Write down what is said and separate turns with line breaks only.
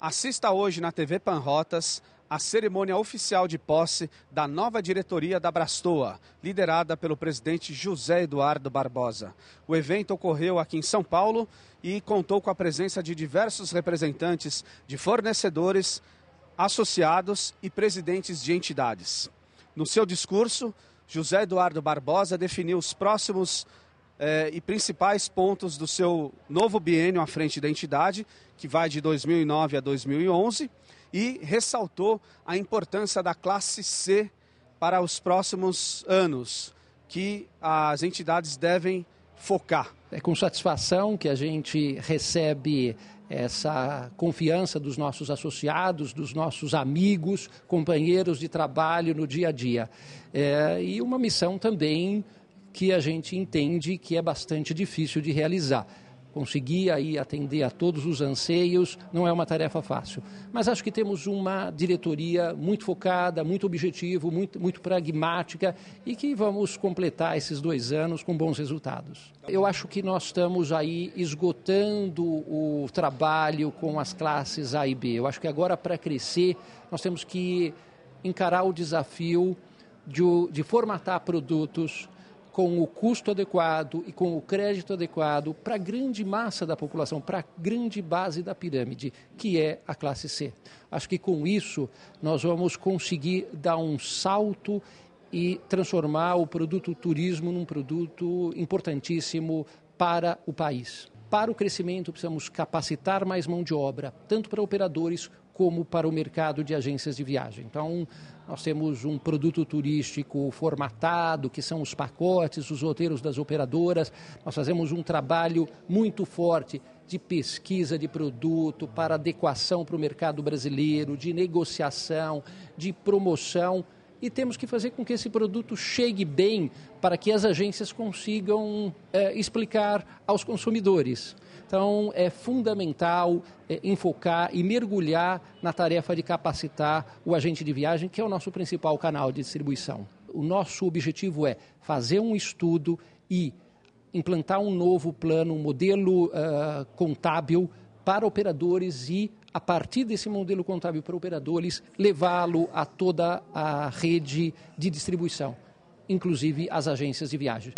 Assista hoje na TV Panrotas a cerimônia oficial de posse da nova diretoria da Brastoa, liderada pelo presidente José Eduardo Barbosa. O evento ocorreu aqui em São Paulo e contou com a presença de diversos representantes de fornecedores, associados e presidentes de entidades. No seu discurso, José Eduardo Barbosa definiu os próximos eh, e principais pontos do seu novo biênio à frente da entidade, que vai de 2009 a 2011, e ressaltou a importância da classe C para os próximos anos, que as entidades devem
focar. É com satisfação que a gente recebe essa confiança dos nossos associados, dos nossos amigos, companheiros de trabalho no dia a dia. É, e uma missão também que a gente entende que é bastante difícil de realizar. Conseguir aí atender a todos os anseios não é uma tarefa fácil. Mas acho que temos uma diretoria muito focada, muito objetivo, muito, muito pragmática e que vamos completar esses dois anos com bons resultados. Eu acho que nós estamos aí esgotando o trabalho com as classes A e B. Eu acho que agora, para crescer, nós temos que encarar o desafio de, de formatar produtos com o custo adequado e com o crédito adequado para a grande massa da população, para a grande base da pirâmide, que é a classe C. Acho que com isso nós vamos conseguir dar um salto e transformar o produto turismo num produto importantíssimo para o país. Para o crescimento, precisamos capacitar mais mão de obra, tanto para operadores como para o mercado de agências de viagem. Então, nós temos um produto turístico formatado, que são os pacotes, os roteiros das operadoras. Nós fazemos um trabalho muito forte de pesquisa de produto, para adequação para o mercado brasileiro, de negociação, de promoção e temos que fazer com que esse produto chegue bem para que as agências consigam é, explicar aos consumidores. Então, é fundamental é, enfocar e mergulhar na tarefa de capacitar o agente de viagem, que é o nosso principal canal de distribuição. O nosso objetivo é fazer um estudo e implantar um novo plano, um modelo uh, contábil para operadores e a partir desse modelo contábil para operadores, levá-lo a toda a rede de distribuição, inclusive as agências de viagens.